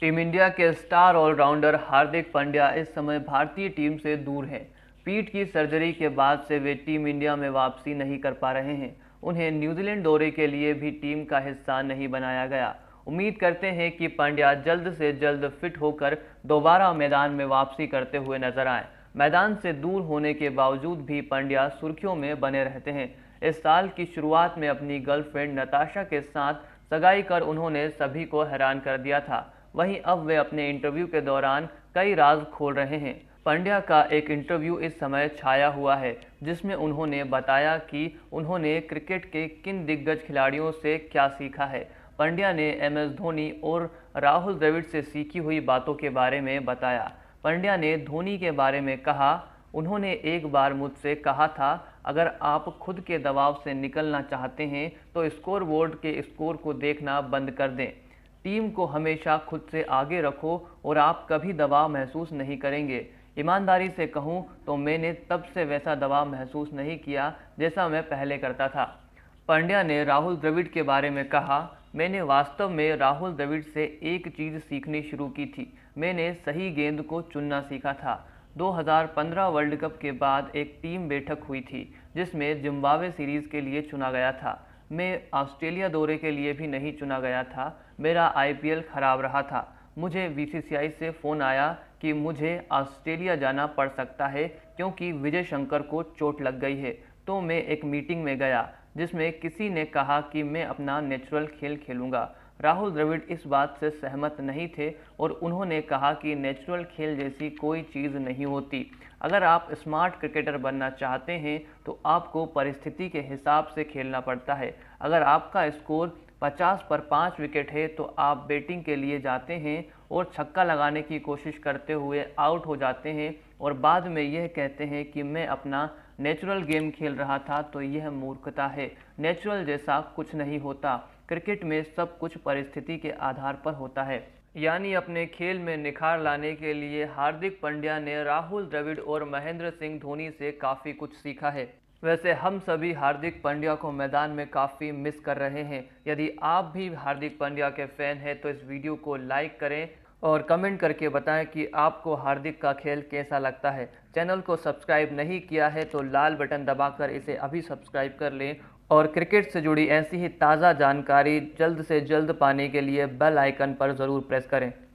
team India के star allrounder Hardik Pandya इस समय भारतीय टीम से दूर हैं पीठ की सर्जरी के बाद से वे टीम इंडिया में वापसी नहीं कर पा रहे हैं उन्हें न्यूजीलैंड दौरे के लिए भी टीम का हिस्सा नहीं बनाया गया उम्मीद करते हैं कि पांड्या जल्द से जल्द फिट होकर दोबारा मैदान में वापसी करते हुए नजर आए मैदान से दूर होने के बावजूद भी पांड्या सुर्खियों में बने रहते हैं इस साल की शुरुआत में अपनी गर्लफ्रेंड नताशा के साथ सगाई कर उन्होंने सभी को हैरान कर दिया था वहीं अब वे अपने इंटरव्यू के दौरान कई राज खोल रहे हैं पंड्या का एक इंटरव्यू इस समय छाया हुआ है जिसमें उन्होंने बताया कि उन्होंने क्रिकेट के किन दिग्गज खिलाड़ियों से क्या सीखा है पंड्या ने एम एस धोनी और राहुल द्रविड़ से सीखी हुई बातों के बारे में बताया पंड्या ने धोनी के बारे में कहा उन्होंने एक बार मुझसे कहा था अगर आप खुद के दबाव से निकलना चाहते हैं तो स्कोर बोर्ड के स्कोर को देखना बंद कर दें टीम को हमेशा खुद से आगे रखो और आप कभी दबाव महसूस नहीं करेंगे ईमानदारी से कहूँ तो मैंने तब से वैसा दबाव महसूस नहीं किया जैसा मैं पहले करता था पांड्या ने राहुल द्रविड़ के बारे में कहा मैंने वास्तव में राहुल द्रविड़ से एक चीज़ सीखनी शुरू की थी मैंने सही गेंद को चुनना सीखा था 2015 वर्ल्ड कप के बाद एक टीम बैठक हुई थी जिसमें जिम्बावे सीरीज़ के लिए चुना गया था मैं ऑस्ट्रेलिया दौरे के लिए भी नहीं चुना गया था मेरा आई खराब रहा था मुझे बी से फ़ोन आया कि मुझे ऑस्ट्रेलिया जाना पड़ सकता है क्योंकि विजय शंकर को चोट लग गई है तो मैं एक मीटिंग में गया जिसमें किसी ने कहा कि मैं अपना नेचुरल खेल खेलूँगा राहुल द्रविड़ इस बात से सहमत नहीं थे और उन्होंने कहा कि नेचुरल खेल जैसी कोई चीज़ नहीं होती अगर आप स्मार्ट क्रिकेटर बनना चाहते हैं तो आपको परिस्थिति के हिसाब से खेलना पड़ता है अगर आपका स्कोर 50 पर 5 विकेट है तो आप बैटिंग के लिए जाते हैं और छक्का लगाने की कोशिश करते हुए आउट हो जाते हैं और बाद में यह कहते हैं कि मैं अपना नेचुरल गेम खेल रहा था तो यह मूर्खता है नेचुरल जैसा कुछ नहीं होता क्रिकेट में सब कुछ परिस्थिति के आधार पर होता है यानी अपने खेल में निखार लाने के लिए हार्दिक पंड्या ने राहुल द्रविड़ और महेंद्र सिंह धोनी से काफ़ी कुछ सीखा है वैसे हम सभी हार्दिक पंड्या को मैदान में काफ़ी मिस कर रहे हैं यदि आप भी हार्दिक पंड्या के फ़ैन हैं तो इस वीडियो को लाइक करें और कमेंट करके बताएं कि आपको हार्दिक का खेल कैसा लगता है चैनल को सब्सक्राइब नहीं किया है तो लाल बटन दबाकर इसे अभी सब्सक्राइब कर लें और क्रिकेट से जुड़ी ऐसी ही ताज़ा जानकारी जल्द से जल्द पाने के लिए बेल आइकन पर ज़रूर प्रेस करें